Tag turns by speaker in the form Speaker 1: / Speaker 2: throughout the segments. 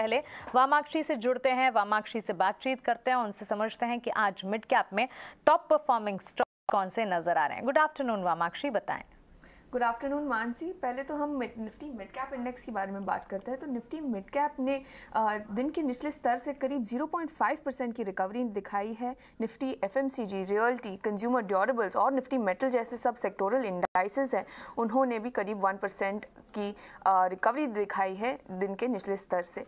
Speaker 1: पहले वामाक्षी से जुड़ते हैं वामाक्षी से बातचीत करते हैं उनसे समझते हैं कि आज मिड कैप में टॉप परफॉर्मिंग स्टॉक कौन से नजर आ रहे हैं गुड आफ्टरनून वामाक्षी बताएं
Speaker 2: गुड आफ्टरनून मानसी पहले तो हम निफ्टी मिड कैप इंडेक्स के बारे में बात करते हैं तो निफ्टी मिड कैप ने दिन के निचले स्तर से करीब 0.5 परसेंट की रिकवरी दिखाई है Nifty FMCG realty consumer durables और निफ्टी मेटल जैसे सब सेक्टोरल इंडाइसेस हैं उन्होंने भी करीब वन परसेंट की रिकवरी दिखाई है दिन के निचले स्तर से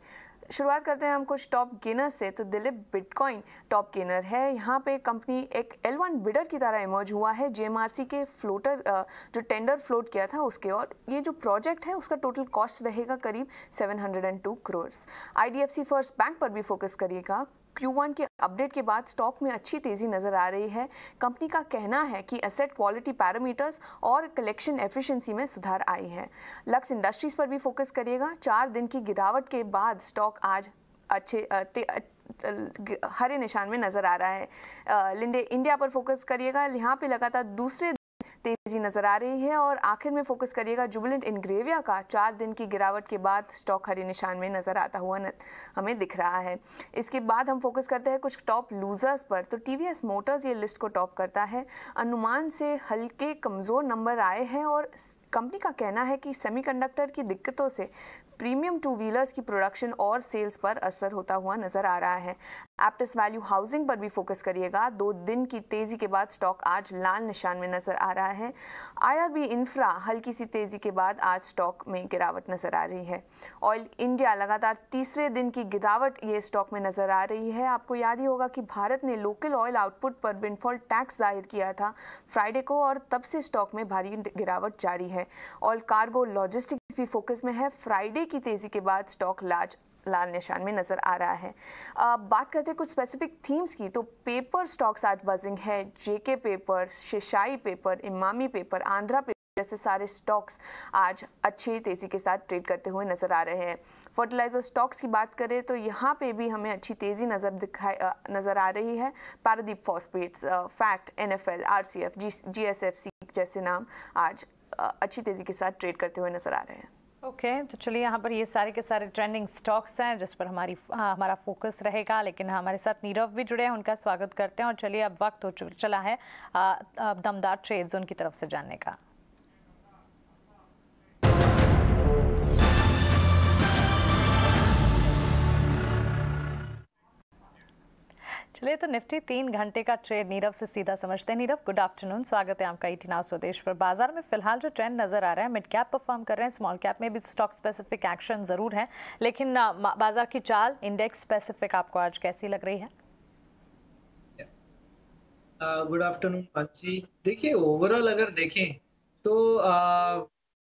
Speaker 2: शुरुआत करते हैं हम कुछ टॉप गेनर से तो दिलीप बिटकॉइन टॉप गेनर है यहाँ पे कंपनी एक एल वन बिडर की तरह इमर्ज हुआ है जे के फ्लोटर जो टेंडर फ्लोट किया था उसके और ये जो प्रोजेक्ट है उसका टोटल कॉस्ट रहेगा करीब 702 एफ सी फर्स्ट बैंक पर भी फोकस करिएगा Q1 के अपडेट के बाद स्टॉक में अच्छी तेजी नजर आ रही है कंपनी का कहना है कि असेट क्वालिटी पैरामीटर्स और कलेक्शन एफिशिएंसी में सुधार आई है लक्स इंडस्ट्रीज पर भी फोकस करिएगा चार दिन की गिरावट के बाद स्टॉक आज अच्छे हरे निशान में नज़र आ रहा है लिंडे इंडिया पर फोकस करिएगा यहाँ पे लगातार दूसरे तेजी नजर आ रही है और आखिर में फोकस करिएगा जुबलेंट इनग्रेविया का चार दिन की गिरावट के बाद स्टॉक हरे निशान में नजर आता हुआ हमें दिख रहा है इसके बाद हम फोकस करते हैं कुछ टॉप लूजर्स पर तो टी मोटर्स ये लिस्ट को टॉप करता है अनुमान से हल्के कमज़ोर नंबर आए हैं और कंपनी का कहना है कि सेमीकंडक्टर की दिक्कतों से प्रीमियम टू व्हीलर्स की प्रोडक्शन और सेल्स पर असर होता हुआ नजर आ रहा है एप्टिस वैल्यू हाउसिंग पर भी फोकस करिएगा दो दिन की तेज़ी के बाद स्टॉक आज लाल निशान में नज़र आ रहा है आईआरबी इंफ्रा हल्की सी तेज़ी के बाद आज स्टॉक में गिरावट नज़र आ रही है ऑयल इंडिया लगातार तीसरे दिन की गिरावट ये स्टॉक में नज़र आ रही है आपको याद ही होगा कि भारत ने लोकल ऑयल आउटपुट पर बिनफॉल टैक्स जाहिर किया था फ्राइडे को और तब से स्टॉक में भारी गिरावट जारी है ऑयल कार्गो लॉजिस्टिक्स भी फोकस में है फ्राइडे की तेज़ी के बाद स्टॉक लार्ज लाल निशान में नज़र आ रहा है आ, बात करते हैं कुछ स्पेसिफिक थीम्स की तो पेपर स्टॉक्स आज बजिंग है JK paper Seshasayee paper Emami paper Andhra paper जैसे सारे स्टॉक्स आज अच्छी तेज़ी के साथ ट्रेड करते हुए नज़र आ रहे हैं फर्टिलाइज़र स्टॉक्स की बात करें तो यहाँ पे भी हमें अच्छी तेज़ी नज़र दिखाई नज़र आ रही है Paradeep phosphates FACT N F F L R C G S F C जैसे नाम आज अच्छी तेज़ी के साथ ट्रेड करते हुए नज़र आ रहे हैं
Speaker 1: ओके okay, तो चलिए यहाँ पर ये सारे के सारे ट्रेंडिंग स्टॉक्स हैं जिस पर हमारी आ, हाँ, हमारा फोकस रहेगा लेकिन हाँ, हमारे साथ नीरव भी जुड़े हैं उनका स्वागत करते हैं और चलिए अब वक्त हो चला है दमदार ट्रेड्स उनकी तरफ से जानने का चलिए तो निफ्टी तीन घंटे का ट्रेड नीरव से सीधा समझते हैं नीरव गुड आफ्टरनून स्वागत है आपका एटीन e हाउस स्वदेश पर बाजार में फिलहाल जो ट्रेंड नजर आ रहा है मिड कैप परफॉर्म कर रहे हैं स्मॉल कैप में भी स्टॉक स्पेसिफिक एक्शन जरूर है लेकिन बाजार की चाल इंडेक्स स्पेसिफिक आपको आज कैसी लग रही है
Speaker 3: गुड आफ्टरनून मानसी देखिए ओवरऑल अगर देखें तो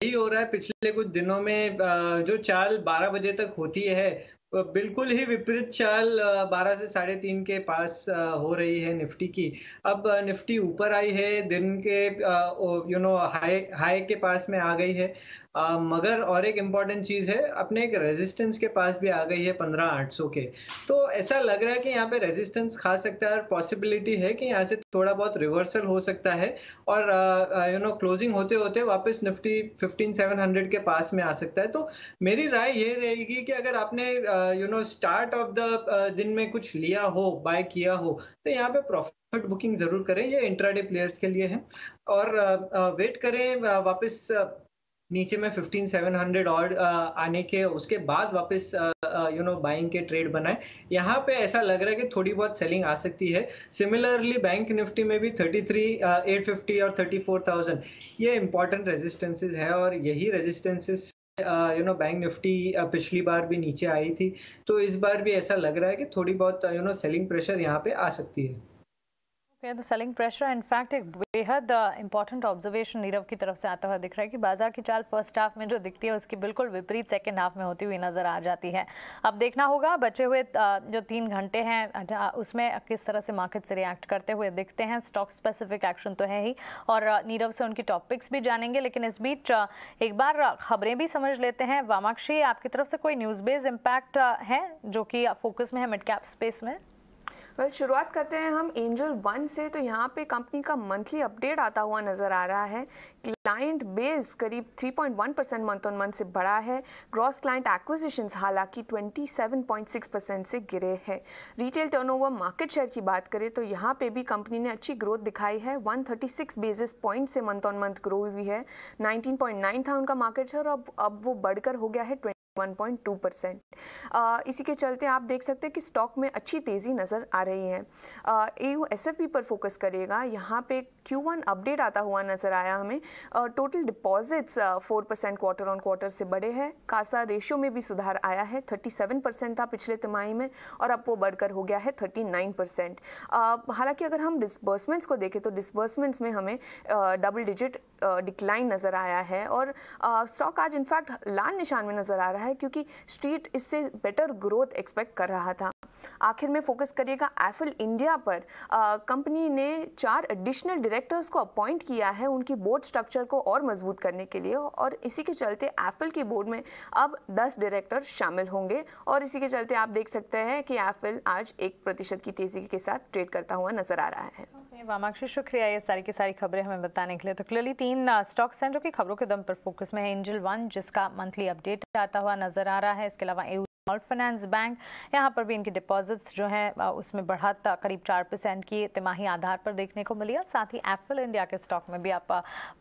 Speaker 3: यही हो रहा है पिछले कुछ दिनों में आ, जो चाल 12 बजे तक होती है बिल्कुल ही विपरीत चाल बारह से साढ़े तीन के पास हो रही है निफ्टी की अब निफ्टी ऊपर आई है दिन के यू नो हाई हाई के पास में आ गई है आ, मगर और एक इम्पॉर्टेंट चीज़ है अपने एक रेजिस्टेंस के पास भी आ गई है पंद्रह आठ सौ के तो ऐसा लग रहा है कि यहाँ पे रेजिस्टेंस खा सकता है और पॉसिबिलिटी है कि यहाँ से थोड़ा बहुत रिवर्सल हो सकता है और यू नो क्लोजिंग होते होते वापस निफ्टी फिफ्टीन सेवन हंड्रेड के पास में आ सकता है तो मेरी राय ये रहेगी कि अगर आपने uh, you know start of the दिन में कुछ लिया हो बाय किया हो तो यहाँ पे प्रॉफिट बुकिंग जरूर करें ये इंट्राडे प्लेयर्स के लिए है और वेट uh, uh, करें uh, वापस नीचे में 15700 और आने के उसके बाद वापस यू नो बाइंग के ट्रेड बनाए यहाँ पे ऐसा लग रहा है कि थोड़ी बहुत सेलिंग आ सकती है सिमिलरली बैंक निफ्टी में भी फिफ्टी और 34000 ये इंपॉर्टेंट रेजिस्टेंसेस है और यही resistances you know bank Nifty पिछली बार भी नीचे आई थी तो इस बार भी ऐसा लग रहा है कि थोड़ी बहुत यू नो सेलिंग प्रेशर यहाँ पे आ सकती है
Speaker 1: द सेलिंग प्रेशर इनफैक्ट एक बेहद इंपॉर्टेंट uh, ऑब्जर्वेशन नीरव की तरफ से आता हुआ दिख रहा है कि बाजार की चाल फर्स्ट हाफ में जो दिखती है उसकी बिल्कुल विपरीत सेकेंड हाफ में होती हुई नजर आ जाती है अब देखना होगा बचे हुए uh, जो तीन घंटे हैं अच्छा, उसमें किस तरह से मार्केट से रिएक्ट करते हुए दिखते हैं स्टॉक स्पेसिफिक एक्शन तो है ही और uh, नीरव से उनकी टॉपिक्स भी जानेंगे लेकिन इस बीच एक बार खबरें भी समझ लेते हैं वामाक्षी आपकी तरफ से कोई न्यूज़ बेस्ड इम्पैक्ट है जो कि फोकस में है मिड
Speaker 2: कैप स्पेस में वेल शुरुआत करते हैं हम एंजल वन से तो यहाँ पे कंपनी का मंथली अपडेट आता हुआ नज़र आ रहा है क्लाइंट बेस करीब 3.1 परसेंट मंथ ऑन मंथ से बढ़ा है ग्रॉस क्लाइंट एक्विजिशंस हालांकि 27.6 परसेंट से गिरे हैं रिटेल टर्नओवर मार्केट शेयर की बात करें तो यहाँ पे भी कंपनी ने अच्छी ग्रोथ दिखाई है 136 बेसिस पॉइंट से मंथ ऑन मंथ ग्रो हुई है 19.9 था उनका मार्केट शेयर अब अब वो बढ़कर हो गया है 1.2 परसेंट इसी के चलते आप देख सकते हैं कि स्टॉक में अच्छी तेज़ी नज़र आ रही है ए यू एस एफ पर फोकस करेगा यहाँ पे क्यू वन अपडेट आता हुआ नज़र आया हमें total deposits four percent quarter on quarter से बढ़े हैं कासा रेशियो में भी सुधार आया है थर्टी सेवन परसेंट था पिछले तिमाही में और अब वो बढ़कर हो गया है थर्टी नाइन परसेंट हालाँकि अगर हम डिसबर्समेंट्स को देखें तो डिसबर्समेंट्स में हमें डबल डिजिट डिक्लाइन नज़र आया है और स्टॉक आज इनफैक्ट लाल निशान में नज़र आ रहा है क्योंकि स्ट्रीट इससे बेटर ग्रोथ एक्सपेक्ट कर रहा था आखिर में फोकस करिएगा एफिल इंडिया पर कंपनी ने चार एडिशनल डायरेक्टर्स को अपॉइंट किया है उनकी बोर्ड स्ट्रक्चर को और मजबूत करने के लिए और इसी के चलते एफिल की बोर्ड में अब 10 डायरेक्टर शामिल होंगे और इसी के चलते आप देख सकते हैं कि एफिल आज एक प्रतिशत की तेज़ी के साथ ट्रेड करता हुआ नजर आ रहा है
Speaker 1: वामाक्षी शुक्रिया ये सारी की सारी खबरें हमें बताने के लिए तो क्लियरली तीन स्टॉक्स हैं जो कि खबरों के दम पर फोकस में है एंजल वन जिसका मंथली अपडेट आता हुआ नजर आ रहा है इसके अलावा और फाइनेंस बैंक यहाँ पर भी इनकी डिपॉजिट्स जो हैं उसमें बढ़त करीब चार परसेंट की तिमाही आधार पर देखने को मिली और साथ ही एप्पल इंडिया के स्टॉक में भी आप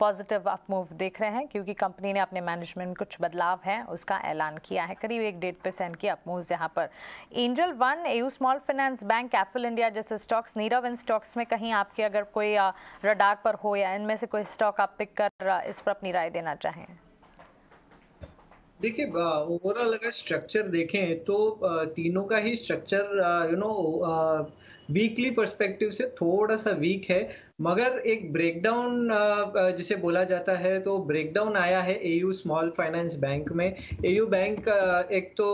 Speaker 1: पॉजिटिव अप मूव देख रहे हैं क्योंकि कंपनी ने अपने मैनेजमेंट में कुछ बदलाव है उसका ऐलान किया है करीब एक डेढ़ परसेंट की अपमूव यहाँ पर Angel One A U small finance bank Apple India जैसे स्टॉक्स नीरव इन स्टॉक्स में कहीं आपके अगर कोई रडार पर हो या इनमें से कोई स्टॉक आप पिक कर इस पर अपनी राय देना
Speaker 3: चाहें देखिए ओवरऑल अगर स्ट्रक्चर देखें तो तीनों का ही structure you know weekly perspective से थोड़ा सा वीक है मगर एक ब्रेकडाउन जिसे बोला जाता है तो ब्रेकडाउन आया है एयू स्मॉल फाइनेंस बैंक में एयू बैंक एक तो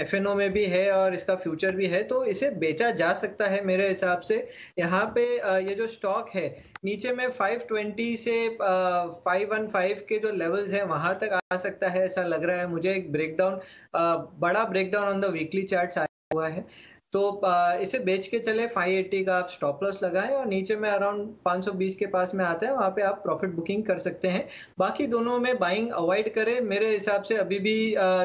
Speaker 3: एफ में भी है और इसका फ्यूचर भी है तो इसे बेचा जा सकता है मेरे हिसाब से यहाँ पे ये जो स्टॉक है नीचे में 520 से 515 के जो लेवल्स हैं वहाँ तक आ सकता है ऐसा लग रहा है मुझे एक ब्रेकडाउन बड़ा breakdown on the weekly chart आया हुआ है तो इसे बेच के चले 580 का आप स्टॉप लॉस लगाएं और नीचे में अराउंड 520 के पास में आता है वहाँ पे आप प्रॉफिट बुकिंग कर सकते हैं बाकी दोनों में बाइंग अवॉइड करें मेरे हिसाब से अभी भी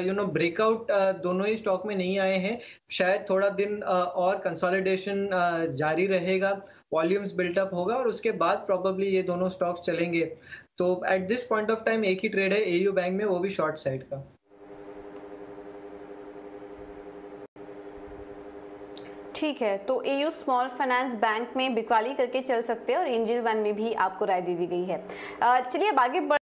Speaker 3: यू नो ब्रेकआउट दोनों ही स्टॉक में नहीं आए हैं शायद थोड़ा दिन और कंसोलिडेशन जारी रहेगा वॉल्यूम्स बिल्टअप होगा और उसके बाद प्रॉबली ये दोनों स्टॉक्स चलेंगे तो at this point of time एक ही ट्रेड है एयू बैंक में वो भी शॉर्ट साइड का
Speaker 1: ठीक है तो ए स्मॉल फाइनेंस बैंक में बिकवाली करके चल सकते हैं और एंजल वन में भी आपको राय दे दी गई है चलिए अब आगे बढ़